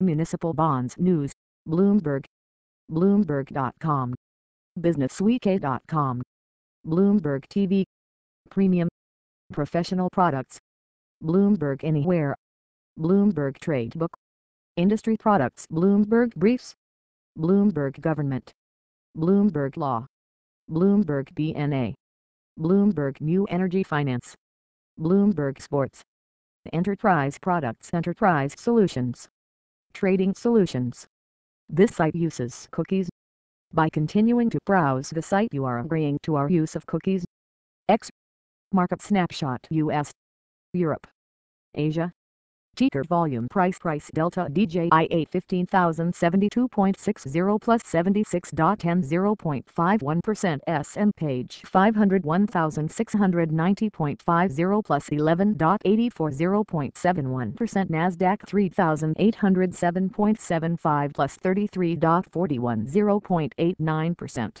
Municipal Bonds News, Bloomberg, Bloomberg.com, BusinessWeek.com, Bloomberg TV, Premium, Professional Products, Bloomberg Anywhere, Bloomberg Tradebook, Industry Products Bloomberg Briefs, Bloomberg Government, Bloomberg Law, Bloomberg BNA, Bloomberg New Energy Finance, Bloomberg Sports, Enterprise Products Enterprise Solutions trading solutions. This site uses cookies. By continuing to browse the site you are agreeing to our use of cookies. X. Markup Snapshot US. Europe. Asia. Cheater volume price price delta DJI 15072.60 plus 76.10 0.51% SM page 501690.50 plus 11.84 0.71% NASDAQ 3807.75 plus 33.41 0.89%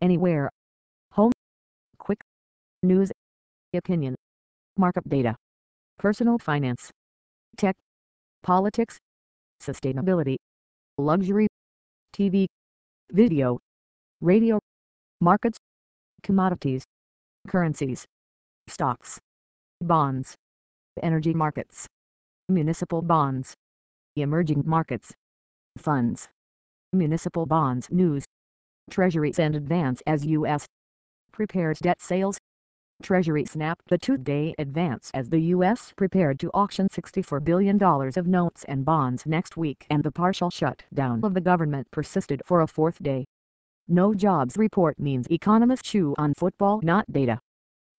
anywhere. Home. Quick. News. Opinion. Markup data. Personal finance. Tech. Politics. Sustainability. Luxury. TV. Video. Radio. Markets. Commodities. Currencies. Stocks. Bonds. Energy markets. Municipal bonds. Emerging markets. Funds. Municipal bonds news. Treasuries and advance as U.S. prepares debt sales. Treasury snapped the two-day advance as the U.S. prepared to auction $64 billion of notes and bonds next week and the partial shutdown of the government persisted for a fourth day. No jobs report means economists chew on football not data.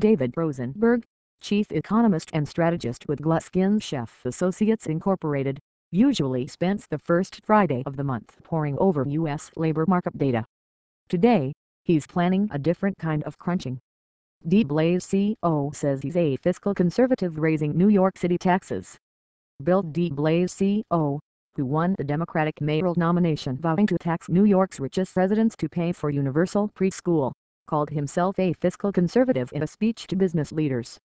David Rosenberg, chief economist and strategist with Gluskin Chef Associates Incorporated, usually spends the first Friday of the month poring over U.S. labor market data. Today, he's planning a different kind of crunching. Blaze CEO says he's a fiscal conservative raising New York City taxes. Bill Blaze CEO, who won the Democratic mayoral nomination vowing to tax New York's richest residents to pay for universal preschool, called himself a fiscal conservative in a speech to business leaders.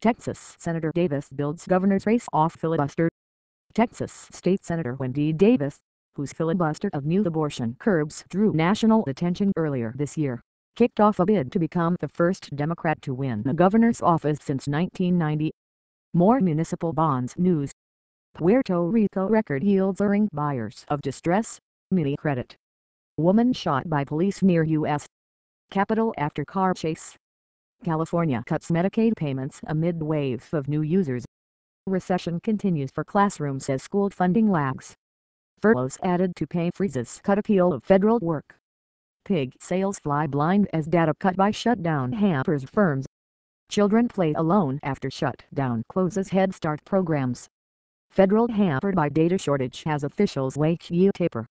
Texas Senator Davis builds governor's race off filibuster. Texas State Senator Wendy Davis, whose filibuster of new abortion curbs drew national attention earlier this year, kicked off a bid to become the first Democrat to win a governor's office since 1990. More municipal bonds news. Puerto Rico record yields earning buyers of distress, mini credit. Woman shot by police near U.S. Capitol after car chase. California cuts Medicaid payments amid wave of new users. Recession continues for classrooms as school funding lags. Furloughs added to pay freezes cut appeal of federal work. Pig sales fly blind as data cut by shutdown hampers firms. Children play alone after shutdown closes Head Start programs. Federal hampered by data shortage has officials wake you taper.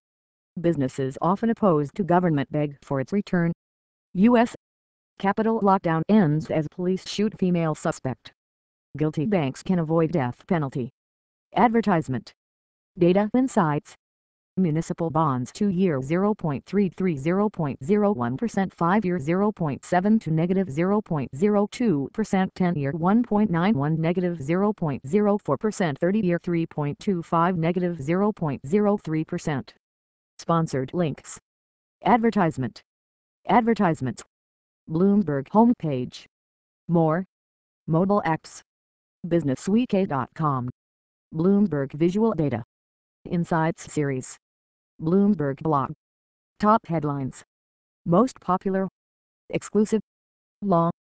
Businesses often opposed to government beg for its return. U.S. Capital lockdown ends as police shoot female suspect. Guilty banks can avoid death penalty. Advertisement Data Insights Municipal bonds 2-year 0.330.01% 5-year 0.7 to negative 0.02% 10-year 1.91 negative 0.04% 30-year 3.25 negative 0.03%. Sponsored links Advertisement Advertisements Bloomberg homepage More Mobile apps Businessweek.com. Bloomberg Visual Data Insights Series Bloomberg Blog Top Headlines Most Popular Exclusive long.